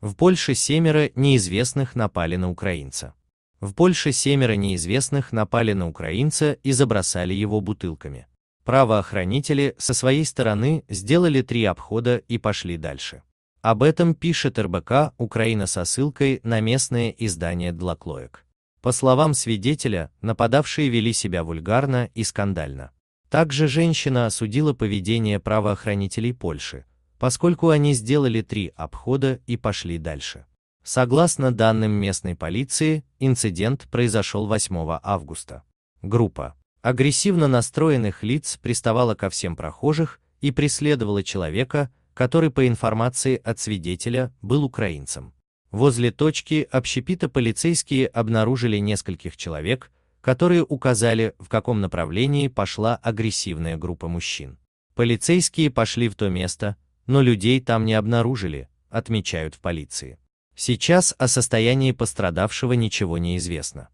В Польше семеро неизвестных напали на украинца. В Польше семеро неизвестных напали на украинца и забросали его бутылками. Правоохранители со своей стороны сделали три обхода и пошли дальше. Об этом пишет РБК Украина со ссылкой на местное издание «Длоклоек». По словам свидетеля, нападавшие вели себя вульгарно и скандально. Также женщина осудила поведение правоохранителей Польши, поскольку они сделали три обхода и пошли дальше. Согласно данным местной полиции, инцидент произошел 8 августа. Группа агрессивно настроенных лиц приставала ко всем прохожих и преследовала человека, который по информации от свидетеля был украинцем. Возле точки общепита полицейские обнаружили нескольких человек, которые указали, в каком направлении пошла агрессивная группа мужчин. Полицейские пошли в то место, но людей там не обнаружили, отмечают в полиции. Сейчас о состоянии пострадавшего ничего не известно.